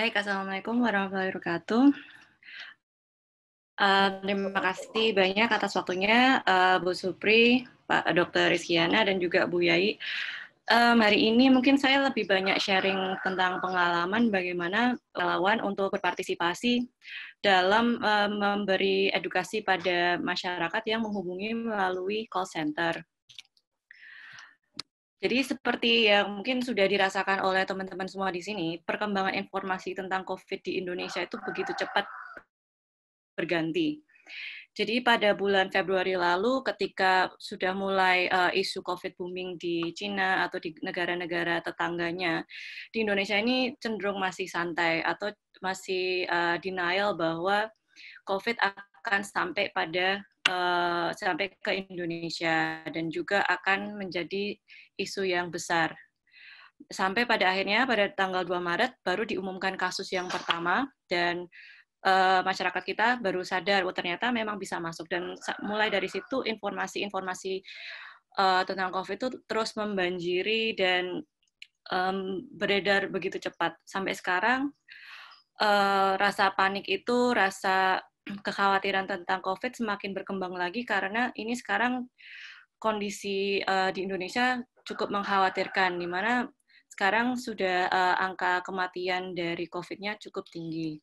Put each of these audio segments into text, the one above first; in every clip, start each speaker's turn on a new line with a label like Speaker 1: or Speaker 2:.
Speaker 1: Baik, Assalamualaikum warahmatullahi wabarakatuh. Uh, terima kasih banyak atas waktunya uh, Bu Supri, Pak Dr. Rizkiana, dan juga Bu Yai. Um, hari ini mungkin saya lebih banyak sharing tentang pengalaman bagaimana relawan untuk berpartisipasi dalam um, memberi edukasi pada masyarakat yang menghubungi melalui call center. Jadi seperti yang mungkin sudah dirasakan oleh teman-teman semua di sini, perkembangan informasi tentang COVID di Indonesia itu begitu cepat berganti. Jadi pada bulan Februari lalu ketika sudah mulai uh, isu COVID booming di Cina atau di negara-negara tetangganya, di Indonesia ini cenderung masih santai atau masih uh, denial bahwa COVID akan sampai pada eh, sampai ke Indonesia dan juga akan menjadi isu yang besar. Sampai pada akhirnya pada tanggal 2 Maret baru diumumkan kasus yang pertama dan uh, masyarakat kita baru sadar oh ternyata memang bisa masuk dan mulai dari situ informasi-informasi uh, tentang COVID itu terus membanjiri dan um, beredar begitu cepat sampai sekarang uh, rasa panik itu rasa kekhawatiran tentang COVID semakin berkembang lagi karena ini sekarang kondisi uh, di Indonesia cukup mengkhawatirkan di mana sekarang sudah uh, angka kematian dari COVID-nya cukup tinggi.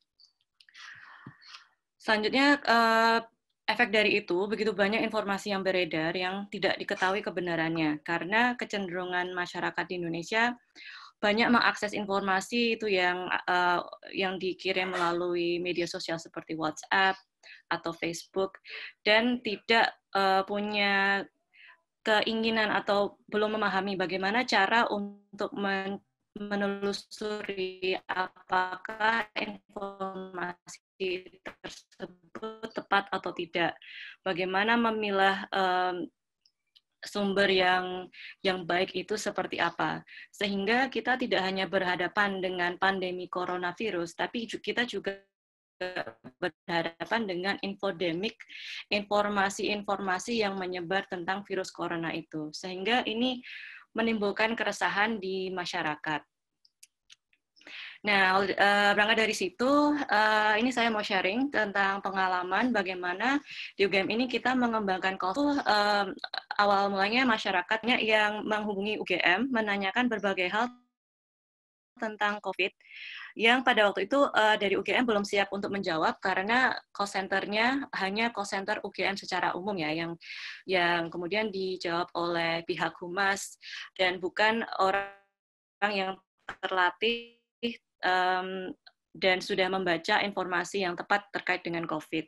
Speaker 1: Selanjutnya uh, efek dari itu begitu banyak informasi yang beredar yang tidak diketahui kebenarannya karena kecenderungan masyarakat di Indonesia banyak mengakses informasi itu yang uh, yang dikirim melalui media sosial seperti WhatsApp atau Facebook dan tidak uh, punya keinginan atau belum memahami bagaimana cara untuk men menelusuri apakah informasi tersebut tepat atau tidak, bagaimana memilah um, sumber yang yang baik itu seperti apa sehingga kita tidak hanya berhadapan dengan pandemi coronavirus tapi kita juga berhadapan dengan infodemik informasi-informasi yang menyebar tentang virus corona itu. Sehingga ini menimbulkan keresahan di masyarakat. Nah, eh, berangkat dari situ, eh, ini saya mau sharing tentang pengalaman bagaimana di UGM ini kita mengembangkan kultur eh, awal mulanya masyarakatnya yang menghubungi UGM menanyakan berbagai hal tentang COVID yang pada waktu itu uh, dari UGM belum siap untuk menjawab karena call centernya hanya call center UGM secara umum ya yang yang kemudian dijawab oleh pihak humas dan bukan orang yang terlatih um, dan sudah membaca informasi yang tepat terkait dengan COVID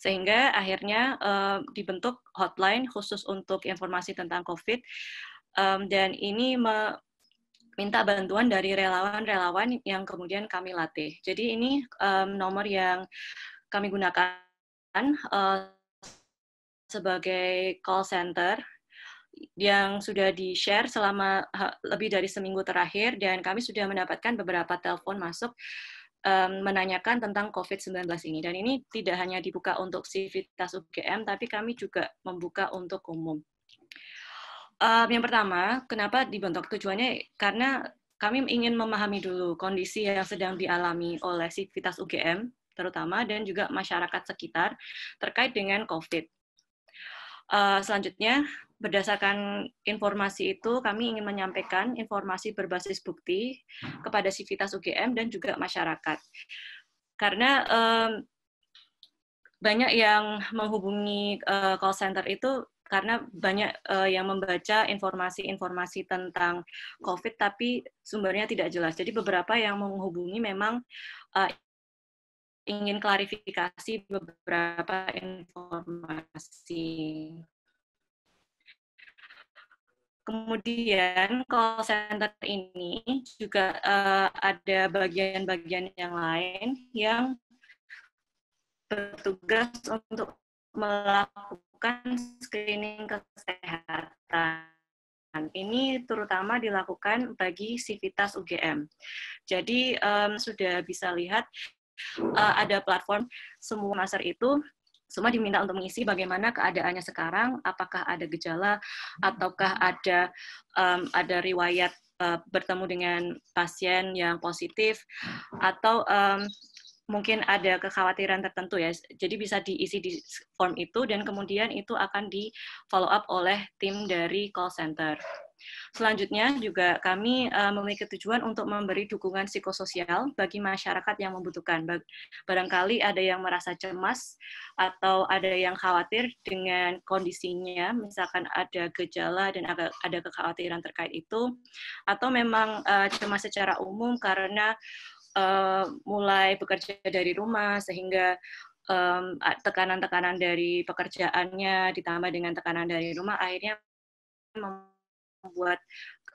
Speaker 1: sehingga akhirnya uh, dibentuk hotline khusus untuk informasi tentang COVID um, dan ini me minta bantuan dari relawan-relawan yang kemudian kami latih. Jadi ini um, nomor yang kami gunakan uh, sebagai call center yang sudah di-share selama lebih dari seminggu terakhir dan kami sudah mendapatkan beberapa telepon masuk um, menanyakan tentang COVID-19 ini. Dan ini tidak hanya dibuka untuk Sivitas UGM, tapi kami juga membuka untuk umum um, yang pertama, kenapa dibentuk? Tujuannya karena kami ingin memahami dulu kondisi yang sedang dialami oleh sivitas UGM, terutama dan juga masyarakat sekitar terkait dengan COVID. Uh, selanjutnya, berdasarkan informasi itu, kami ingin menyampaikan informasi berbasis bukti kepada sivitas UGM dan juga masyarakat. Karena um, banyak yang menghubungi uh, call center itu karena banyak uh, yang membaca informasi-informasi tentang COVID tapi sumbernya tidak jelas. Jadi beberapa yang menghubungi memang uh, ingin klarifikasi beberapa informasi. Kemudian call center ini juga uh, ada bagian-bagian yang lain yang bertugas untuk melakukan melakukan screening kesehatan. Ini terutama dilakukan bagi sivitas UGM. Jadi um, sudah bisa lihat uh, ada platform semua master itu semua diminta untuk mengisi bagaimana keadaannya sekarang, apakah ada gejala ataukah ada um, ada riwayat uh, bertemu dengan pasien yang positif atau um, mungkin ada kekhawatiran tertentu ya. Jadi bisa diisi di form itu dan kemudian itu akan di follow up oleh tim dari call center. Selanjutnya juga kami eh, memiliki tujuan untuk memberi dukungan psikososial bagi masyarakat yang membutuhkan. Barangkali ada yang merasa cemas atau ada yang khawatir dengan kondisinya, misalkan ada gejala dan ada, kekhawatiran terkait itu, atau memang eh, cemas secara umum karena Eh, mulai bekerja dari rumah sehingga tekanan tekanan-tekanan dari pekerjaannya ditambah dengan tekanan dari rumah akhirnya membuat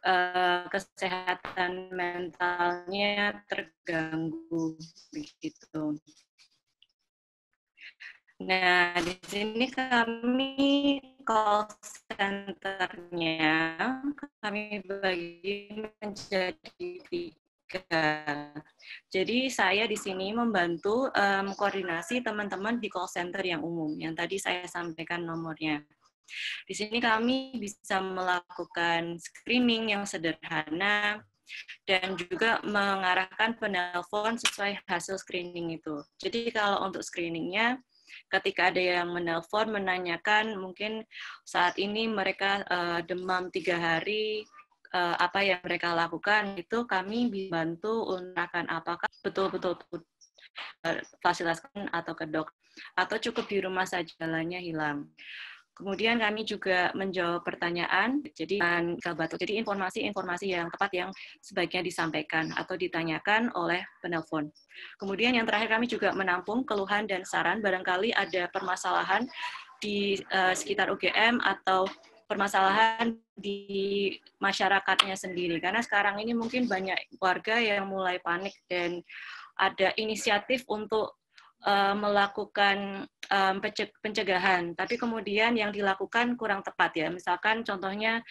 Speaker 1: uh, kesehatan mentalnya terganggu begitu. Nah, di sini kami call centernya kami bagi menjadi jadi saya di sini membantu um, koordinasi teman-teman di call center yang umum yang tadi saya sampaikan nomornya. Di sini kami bisa melakukan screening yang sederhana dan juga mengarahkan penelpon sesuai hasil screening itu. Jadi kalau untuk screeningnya, ketika ada yang menelpon menanyakan mungkin saat ini mereka uh, demam tiga hari, uh, apa yang mereka lakukan itu kami bantu untukkan apakah betul-betul eh, fasilitaskan atau ke dok atau cukup di rumah saja jalannya hilang. Kemudian kami juga menjawab pertanyaan, jadi batuk. Jadi informasi-informasi yang tepat yang sebaiknya disampaikan atau ditanyakan oleh penelpon. Kemudian yang terakhir kami juga menampung keluhan dan saran barangkali ada permasalahan di uh, sekitar UGM atau permasalahan di masyarakatnya sendiri. Karena sekarang ini mungkin banyak warga yang mulai panik dan ada inisiatif untuk uh, melakukan um, pencegahan, tapi kemudian yang dilakukan kurang tepat ya. Misalkan contohnya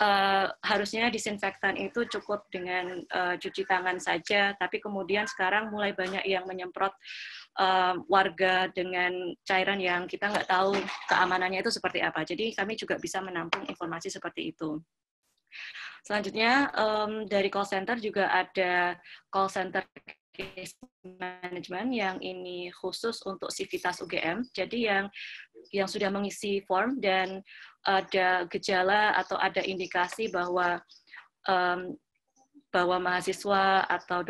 Speaker 1: Eh, harusnya disinfektan itu cukup dengan uh, cuci tangan saja, tapi kemudian sekarang mulai banyak yang menyemprot uh, warga dengan cairan yang kita nggak tahu keamanannya itu seperti apa. Jadi kami juga bisa menampung informasi seperti itu. Selanjutnya um, dari call center juga ada call center management yang ini khusus untuk sivitas UGM. Jadi yang yang sudah mengisi form dan ada gejala atau ada indikasi bahwa um, bahwa mahasiswa atau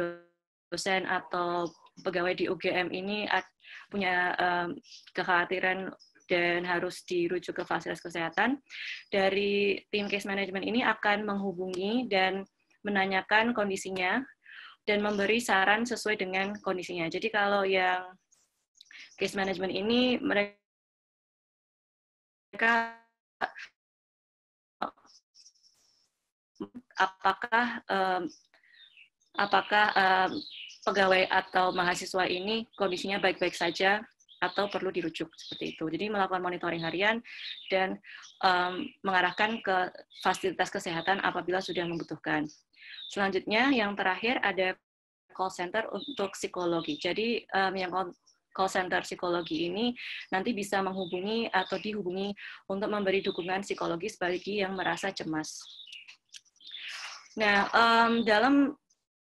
Speaker 1: dosen atau pegawai di UGM ini punya um, kekhawatiran dan harus dirujuk ke fasilitas kesehatan. Dari tim case management ini akan menghubungi dan menanyakan kondisinya dan memberi saran sesuai dengan kondisinya. Jadi kalau yang case management ini mereka apakah um, apakah um, pegawai atau mahasiswa ini kondisinya baik-baik saja atau perlu dirujuk seperti itu. Jadi melakukan monitoring harian dan um, mengarahkan ke fasilitas kesehatan apabila sudah membutuhkan. Selanjutnya yang terakhir ada call center untuk psikologi. Jadi um, yang call center psikologi ini nanti bisa menghubungi atau dihubungi untuk memberi dukungan psikologis bagi yang merasa cemas. Nah, um, dalam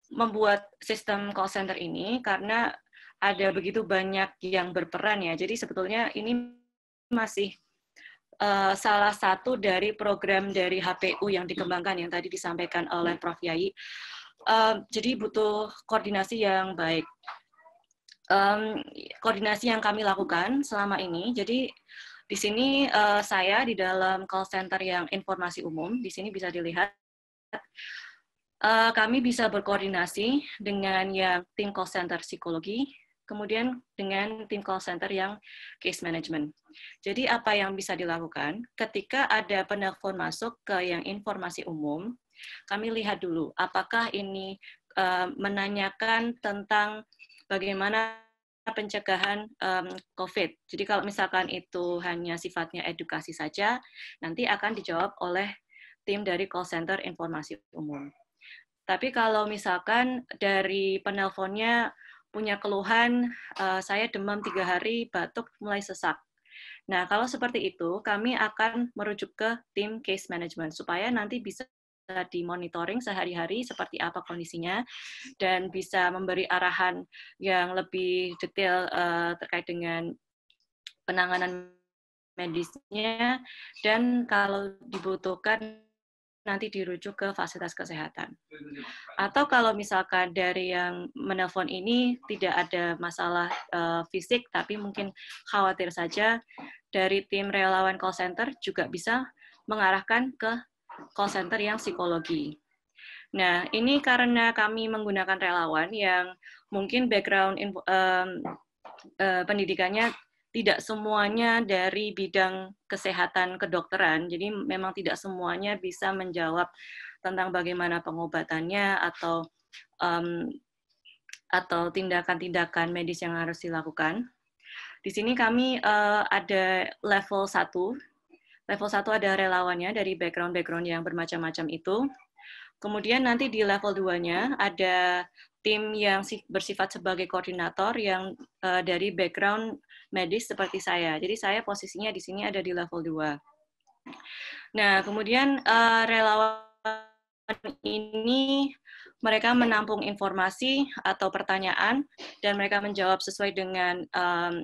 Speaker 1: membuat sistem call center ini karena ada begitu banyak yang berperan ya. Jadi sebetulnya ini masih uh, salah satu dari program dari HPU yang dikembangkan yang tadi disampaikan oleh Prof Yai. Uh, jadi butuh koordinasi yang baik um, koordinasi yang kami lakukan selama ini. Jadi di sini uh, saya di dalam call center yang informasi umum, di sini bisa dilihat uh, kami bisa berkoordinasi dengan yang tim call center psikologi, kemudian dengan tim call center yang case management. Jadi apa yang bisa dilakukan ketika ada penelpon masuk ke yang informasi umum, kami lihat dulu apakah ini uh, menanyakan tentang bagaimana pencegahan um, COVID. Jadi kalau misalkan itu hanya sifatnya edukasi saja, nanti akan dijawab oleh tim dari call center informasi umum. Tapi kalau misalkan dari penelponnya punya keluhan, uh, saya demam tiga hari, batuk, mulai sesak. Nah, kalau seperti itu, kami akan merujuk ke tim case management supaya nanti bisa bisa dimonitoring sehari-hari seperti apa kondisinya dan bisa memberi arahan yang lebih detail uh, terkait dengan penanganan medisnya dan kalau dibutuhkan nanti dirujuk ke fasilitas kesehatan. Atau kalau misalkan dari yang menelpon ini tidak ada masalah uh, fisik, tapi mungkin khawatir saja, dari tim relawan call center juga bisa mengarahkan ke call center yang psikologi. Nah, ini karena kami menggunakan relawan yang mungkin background um, uh, pendidikannya tidak semuanya dari bidang kesehatan kedokteran, jadi memang tidak semuanya bisa menjawab tentang bagaimana pengobatannya atau um, atau tindakan-tindakan medis yang harus dilakukan. Di sini kami uh, ada level 1 Level 1 ada relawannya dari background-background yang bermacam-macam itu. Kemudian nanti di level 2-nya ada tim yang bersifat sebagai koordinator yang uh, dari background medis seperti saya. Jadi saya posisinya di sini ada di level 2. Nah, kemudian uh, relawan ini mereka menampung informasi atau pertanyaan dan mereka menjawab sesuai dengan um,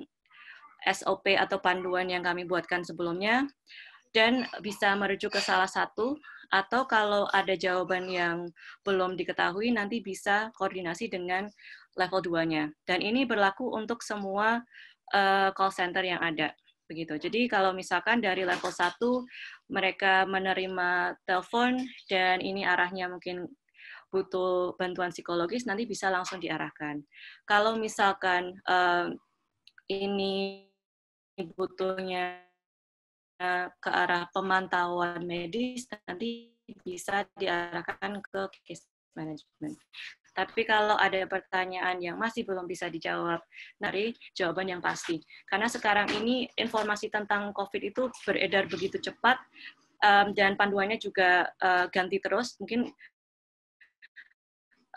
Speaker 1: eh, SOP atau panduan yang kami buatkan sebelumnya dan bisa merujuk ke salah satu atau kalau ada jawaban yang belum diketahui nanti bisa koordinasi dengan level 2-nya. Dan ini berlaku untuk semua uh, call center yang ada. Begitu. Jadi kalau misalkan dari level 1 mereka menerima telepon dan ini arahnya mungkin butuh bantuan psikologis nanti bisa langsung diarahkan. Kalau misalkan uh, ini butuhnya Eh, ke arah pemantauan medis nanti bisa diarahkan ke case management. Tapi kalau ada pertanyaan yang masih belum bisa dijawab, dari jawaban yang pasti. Karena sekarang ini informasi tentang COVID itu beredar begitu cepat um, dan panduannya juga uh, ganti terus. Mungkin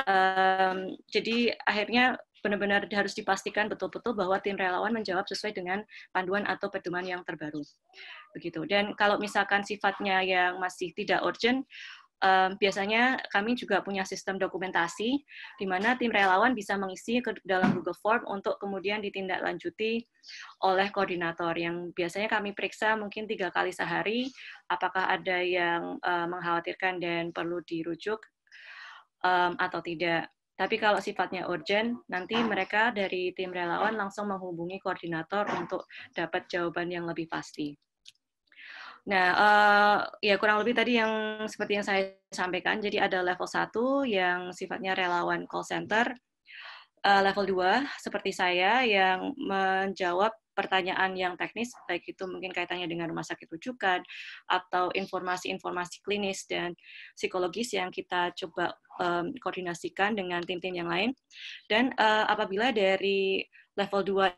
Speaker 1: um, jadi akhirnya benar-benar harus dipastikan betul-betul bahwa tim relawan menjawab sesuai dengan panduan atau pedoman yang terbaru. Begitu. Dan kalau misalkan sifatnya yang masih tidak urgent, um, biasanya kami juga punya sistem dokumentasi di mana tim relawan bisa mengisi ke dalam Google Form untuk kemudian ditindaklanjuti oleh koordinator yang biasanya kami periksa mungkin tiga kali sehari apakah ada yang uh, mengkhawatirkan dan perlu dirujuk um, atau tidak tapi kalau sifatnya urgent, nanti mereka dari tim relawan langsung menghubungi koordinator untuk dapat jawaban yang lebih pasti. Nah, uh, ya kurang lebih tadi yang seperti yang saya sampaikan, jadi ada level 1 yang sifatnya relawan call center, uh, level 2 seperti saya yang menjawab pertanyaan yang teknis, baik itu mungkin kaitannya dengan rumah sakit rujukan atau informasi-informasi klinis dan psikologis yang kita coba um, koordinasikan dengan tim-tim yang lain. Dan uh, apabila dari level 2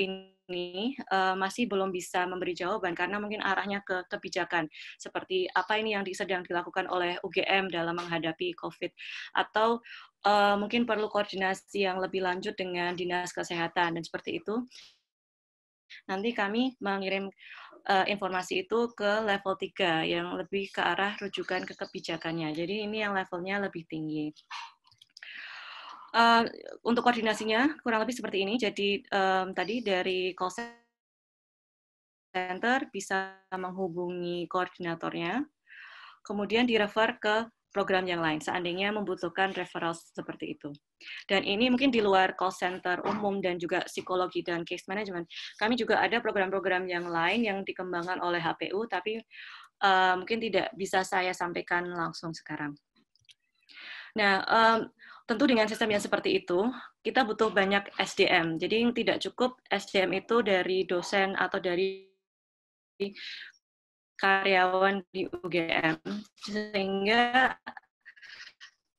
Speaker 1: ini uh, masih belum bisa memberi jawaban karena mungkin arahnya ke kebijakan seperti apa ini yang sedang dilakukan oleh UGM dalam menghadapi COVID atau uh, mungkin perlu koordinasi yang lebih lanjut dengan dinas kesehatan dan seperti itu Nanti kami mengirim uh, informasi itu ke level 3 yang lebih ke arah rujukan ke kebijakannya. Jadi ini yang levelnya lebih tinggi. Uh, untuk koordinasinya kurang lebih seperti ini. Jadi um, tadi dari call center bisa menghubungi koordinatornya, kemudian di refer ke program yang lain seandainya membutuhkan referral seperti itu. Dan ini mungkin di luar call center umum dan juga psikologi dan case management. Kami juga ada program-program yang lain yang dikembangkan oleh HPU tapi uh, mungkin tidak bisa saya sampaikan langsung sekarang. Nah, um, tentu dengan sistem yang seperti itu, kita butuh banyak SDM. Jadi tidak cukup SDM itu dari dosen atau dari karyawan di UGM sehingga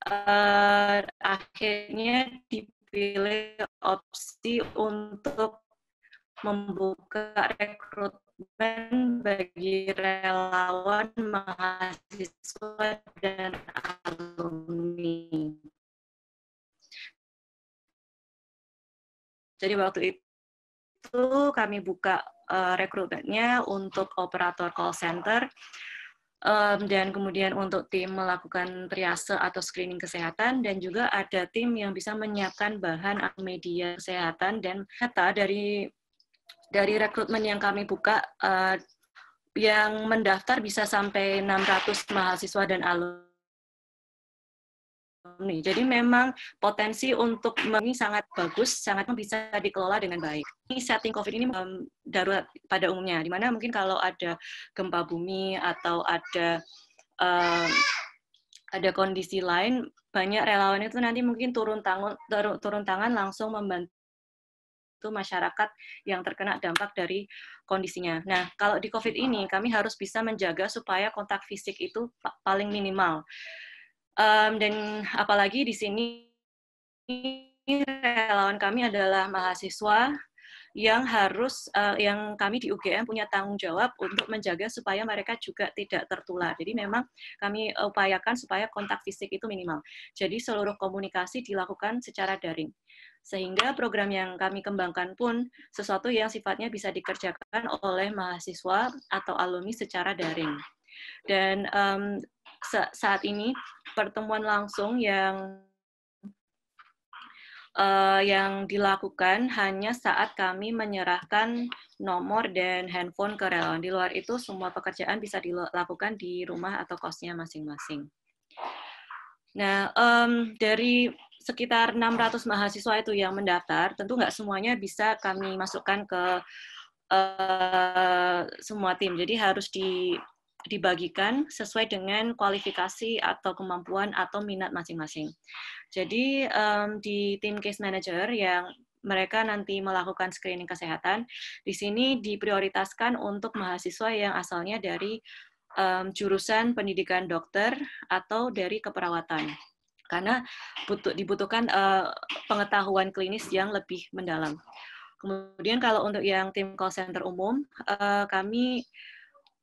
Speaker 1: uh, akhirnya dipilih opsi untuk membuka rekrutmen bagi relawan mahasiswa dan alumni. Jadi waktu itu kami buka Eh, rekrutmennya untuk operator call center um, dan kemudian untuk tim melakukan triase atau screening kesehatan dan juga ada tim yang bisa menyiapkan bahan media kesehatan dan data dari dari rekrutmen yang kami buka uh, yang mendaftar bisa sampai 600 mahasiswa dan alumni ekonomi. Jadi memang potensi untuk ini sangat bagus, sangat bisa dikelola dengan baik. Ini setting COVID ini um, darurat pada umumnya, di mana mungkin kalau ada gempa bumi atau ada um, ada kondisi lain, banyak relawan itu nanti mungkin turun tangan turun, turun tangan langsung membantu itu masyarakat yang terkena dampak dari kondisinya. Nah, kalau di COVID ini, kami harus bisa menjaga supaya kontak fisik itu paling minimal. Um, dan apalagi di sini relawan kami adalah mahasiswa yang harus uh, yang kami di UGM punya tanggung jawab untuk menjaga supaya mereka juga tidak tertular. Jadi memang kami upayakan supaya kontak fisik itu minimal. Jadi seluruh komunikasi dilakukan secara daring. Sehingga program yang kami kembangkan pun sesuatu yang sifatnya bisa dikerjakan oleh mahasiswa atau alumni secara daring. Dan um, saat ini pertemuan langsung yang uh, yang dilakukan hanya saat kami menyerahkan nomor dan handphone ke relawan. Di luar itu semua pekerjaan bisa dilakukan di rumah atau kosnya masing-masing. Nah, um, dari sekitar 600 mahasiswa itu yang mendaftar, tentu nggak semuanya bisa kami masukkan ke uh, semua tim. Jadi harus di dibagikan sesuai dengan kualifikasi atau kemampuan atau minat masing-masing. Jadi um, di tim case manager yang mereka nanti melakukan screening kesehatan, di sini diprioritaskan untuk mahasiswa yang asalnya dari um, jurusan pendidikan dokter atau dari keperawatan karena butuh dibutuhkan uh, pengetahuan klinis yang lebih mendalam. Kemudian kalau untuk yang tim call center umum, uh, kami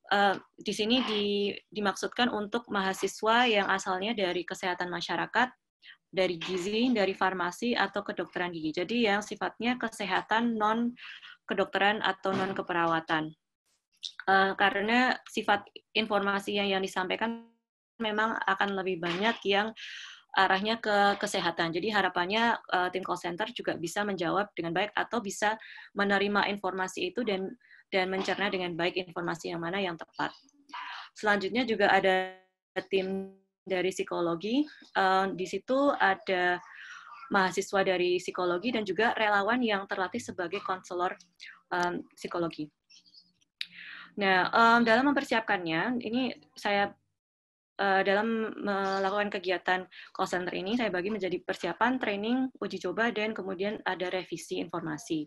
Speaker 1: Eh, di sini di, dimaksudkan untuk mahasiswa yang asalnya dari kesehatan masyarakat, dari gizi, dari farmasi atau kedokteran gigi. Jadi yang sifatnya kesehatan non kedokteran atau non keperawatan. Uh, karena sifat informasi yang yang disampaikan memang akan lebih banyak yang arahnya ke kesehatan. Jadi harapannya uh, tim call center juga bisa menjawab dengan baik atau bisa menerima informasi itu dan dan mencerna dengan baik informasi yang mana yang tepat. Selanjutnya juga ada tim dari psikologi. Eh, di situ ada mahasiswa dari psikologi dan juga relawan yang terlatih sebagai konselor eh, psikologi. Nah, eh, dalam mempersiapkannya, ini saya dalam melakukan kegiatan call center ini saya bagi menjadi persiapan, training, uji coba, dan kemudian ada revisi informasi.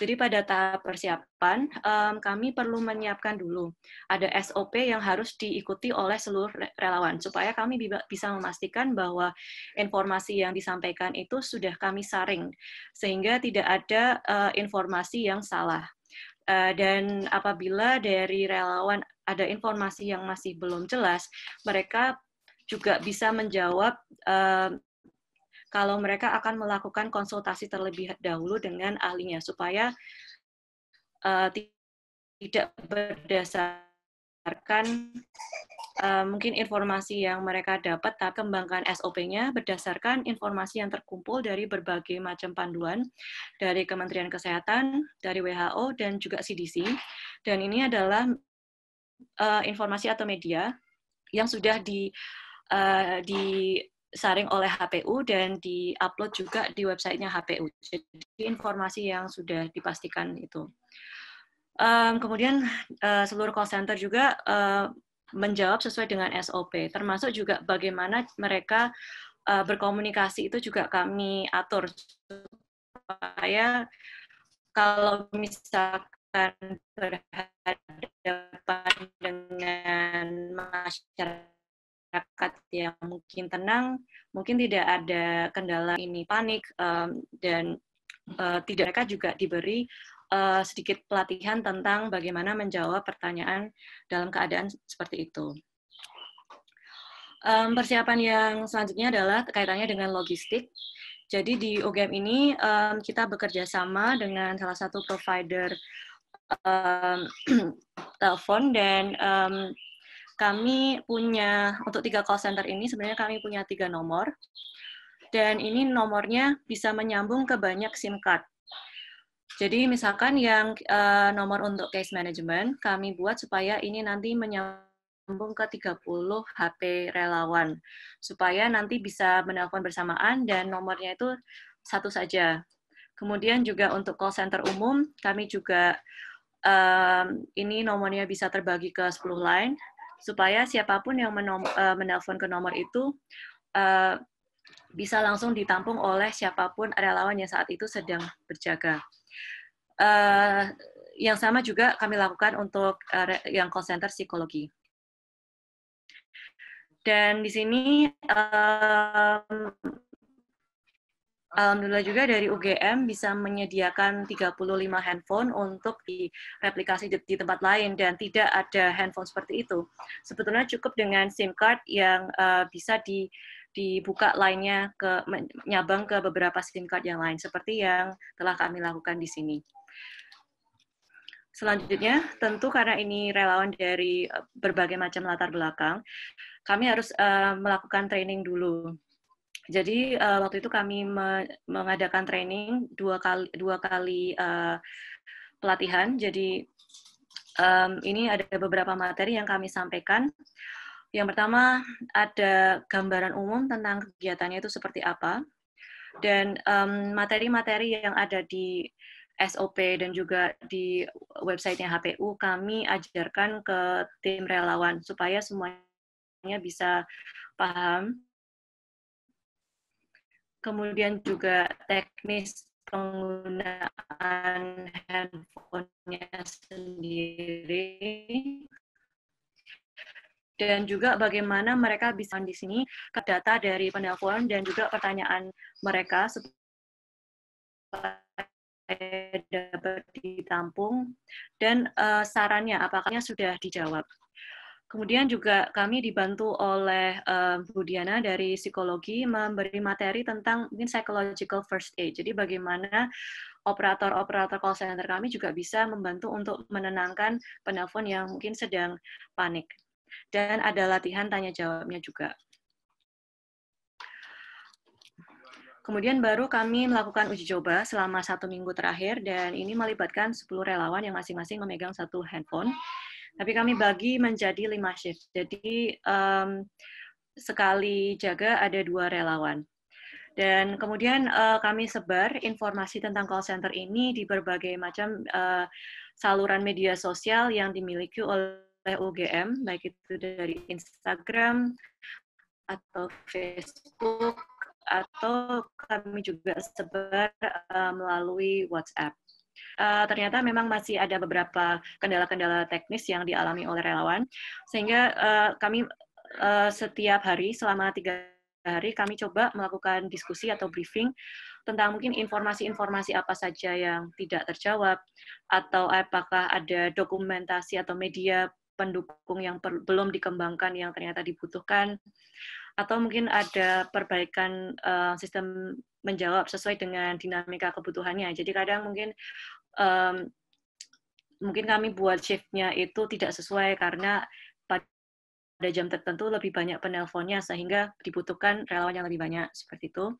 Speaker 1: Jadi pada tahap persiapan um, kami perlu menyiapkan dulu ada SOP yang harus diikuti oleh seluruh relawan supaya kami bisa memastikan bahwa informasi yang disampaikan itu sudah kami saring sehingga tidak ada uh, informasi yang salah. Uh, dan apabila dari relawan ada informasi yang masih belum jelas, mereka juga bisa menjawab uh, kalau mereka akan melakukan konsultasi terlebih dahulu dengan ahlinya supaya uh, tidak berdasarkan uh, mungkin informasi yang mereka dapat, tapi kembangkan SOP-nya berdasarkan informasi yang terkumpul dari berbagai macam panduan dari Kementerian Kesehatan, dari WHO, dan juga CDC. Dan ini adalah uh, informasi atau media yang sudah di uh, di disaring oleh HPU dan diupload juga di websitenya HPU. Jadi informasi yang sudah dipastikan itu. Um, kemudian uh, seluruh call center juga uh, menjawab sesuai dengan SOP, termasuk juga bagaimana mereka uh, berkomunikasi itu juga kami atur supaya kalau misalkan berhadapan dengan masyarakat masyarakat yang mungkin tenang, mungkin tidak ada kendala ini panik um, dan uh, tidak mereka juga diberi uh, sedikit pelatihan tentang bagaimana menjawab pertanyaan dalam keadaan seperti itu. Um, persiapan yang selanjutnya adalah kaitannya dengan logistik. Jadi di OGM ini um, kita bekerja sama dengan salah satu provider um, telepon dan um, kami punya untuk tiga call center ini sebenarnya kami punya tiga nomor dan ini nomornya bisa menyambung ke banyak SIM card. Jadi misalkan yang uh, nomor untuk case management kami buat supaya ini nanti menyambung ke 30 HP relawan supaya nanti bisa menelpon bersamaan dan nomornya itu satu saja. Kemudian juga untuk call center umum kami juga um, ini nomornya bisa terbagi ke 10 line supaya siapapun yang eh, menelpon ke nomor itu uh, bisa langsung ditampung oleh siapapun relawan yang saat itu sedang berjaga. Uh, yang sama juga kami lakukan untuk uh, yang call center psikologi. Dan di sini um, Alhamdulillah juga dari UGM bisa menyediakan 35 handphone untuk direplikasi di, di tempat lain dan tidak ada handphone seperti itu. Sebetulnya cukup dengan SIM card yang uh, bisa di, dibuka lainnya ke menyabang ke beberapa SIM card yang lain seperti yang telah kami lakukan di sini. Selanjutnya, tentu karena ini relawan dari eh, berbagai macam latar belakang, kami harus uh, melakukan training dulu jadi uh, waktu itu kami me mengadakan training dua kali dua kali uh, pelatihan. Jadi um, ini ada beberapa materi yang kami sampaikan. Yang pertama ada gambaran umum tentang kegiatannya itu seperti apa dan materi-materi um, yang ada di SOP dan juga di websitenya HPU kami ajarkan ke tim relawan supaya semuanya bisa paham kemudian juga teknis penggunaan handphonenya sendiri dan juga bagaimana mereka bisa di sini ke data dari penelpon dan juga pertanyaan mereka dapat ditampung dan uh, sarannya apakahnya sudah dijawab. Kemudian juga kami dibantu oleh uh, Bu dari psikologi memberi materi tentang mungkin psychological first aid. Jadi bagaimana operator-operator call center kami juga bisa membantu untuk menenangkan penelpon yang mungkin sedang panik. Dan ada latihan tanya jawabnya juga. Kemudian baru kami melakukan uji coba selama satu minggu terakhir dan ini melibatkan 10 relawan yang masing-masing memegang satu handphone tapi kami bagi menjadi lima shift. Jadi um, sekali jaga ada dua relawan. Dan kemudian uh, kami sebar informasi tentang call center ini di berbagai macam uh, saluran media sosial yang dimiliki oleh UGM, baik itu dari Instagram atau Facebook atau kami juga sebar uh, melalui WhatsApp uh, ternyata memang masih ada beberapa kendala-kendala teknis yang dialami oleh relawan sehingga uh, kami uh, setiap hari selama tiga hari kami coba melakukan diskusi atau briefing tentang mungkin informasi-informasi apa saja yang tidak terjawab atau apakah ada dokumentasi atau media pendukung yang per, belum dikembangkan yang ternyata dibutuhkan atau mungkin ada perbaikan uh, sistem menjawab sesuai dengan dinamika kebutuhannya. Jadi kadang mungkin um, mungkin kami buat shiftnya itu tidak sesuai karena pada jam tertentu lebih banyak penelponnya sehingga dibutuhkan relawan yang lebih banyak seperti itu.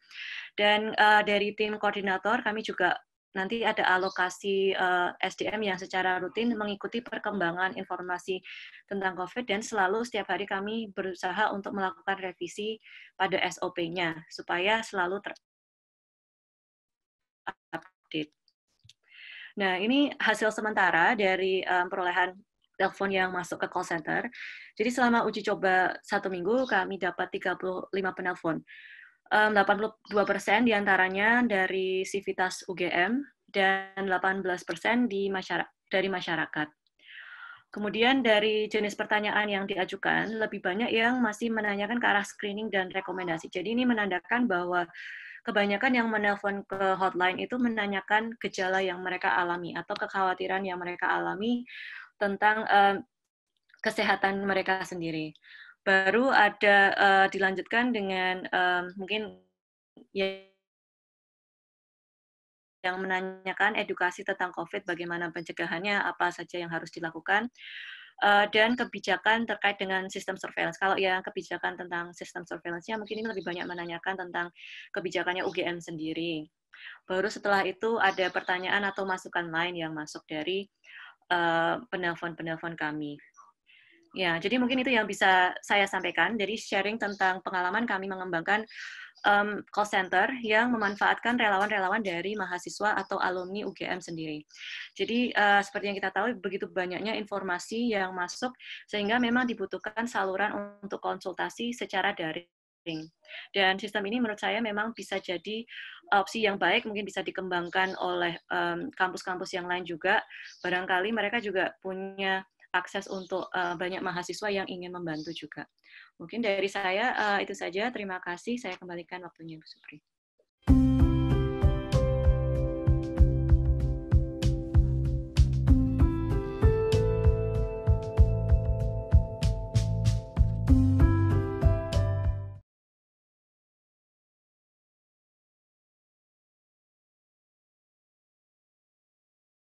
Speaker 1: Dan uh, dari tim koordinator kami juga nanti ada alokasi uh, eh, SDM yang secara rutin mengikuti perkembangan informasi tentang COVID dan selalu setiap hari kami berusaha untuk melakukan revisi pada SOP-nya supaya selalu ter update. Nah, ini hasil sementara dari um, perolehan telepon yang masuk ke call center. Jadi selama uji coba satu minggu, kami dapat 35 penelpon. Um, 82 persen diantaranya dari Civitas UGM dan 18 persen masyarakat, dari masyarakat. Kemudian dari jenis pertanyaan yang diajukan, lebih banyak yang masih menanyakan ke arah screening dan rekomendasi. Jadi ini menandakan bahwa kebanyakan yang menelpon ke hotline itu menanyakan gejala yang mereka alami atau kekhawatiran yang mereka alami tentang uh, kesehatan mereka sendiri. Baru ada uh, dilanjutkan dengan uh, mungkin ya yang menanyakan edukasi tentang COVID, bagaimana pencegahannya, apa saja yang harus dilakukan uh, dan kebijakan terkait dengan sistem surveillance. Kalau yang kebijakan tentang sistem surveillance-nya mungkin ini lebih banyak menanyakan tentang kebijakannya UGM sendiri. Baru setelah itu ada pertanyaan atau masukan lain yang masuk dari eh, penelpon-penelpon uh, penelpon -penelpon kami. Ya, jadi mungkin itu yang bisa saya sampaikan. Jadi sharing tentang pengalaman kami mengembangkan um, call center yang memanfaatkan relawan-relawan dari mahasiswa atau alumni UGM sendiri. Jadi uh, seperti yang kita tahu begitu banyaknya informasi yang masuk sehingga memang dibutuhkan saluran untuk konsultasi secara daring dan sistem ini menurut saya memang bisa jadi opsi yang baik mungkin bisa dikembangkan oleh kampus-kampus um, kampus -kampus yang lain juga barangkali mereka juga punya akses untuk uh, banyak mahasiswa yang ingin membantu juga. Mungkin dari saya uh, itu saja. Terima kasih. Saya kembalikan waktunya Bu Supri.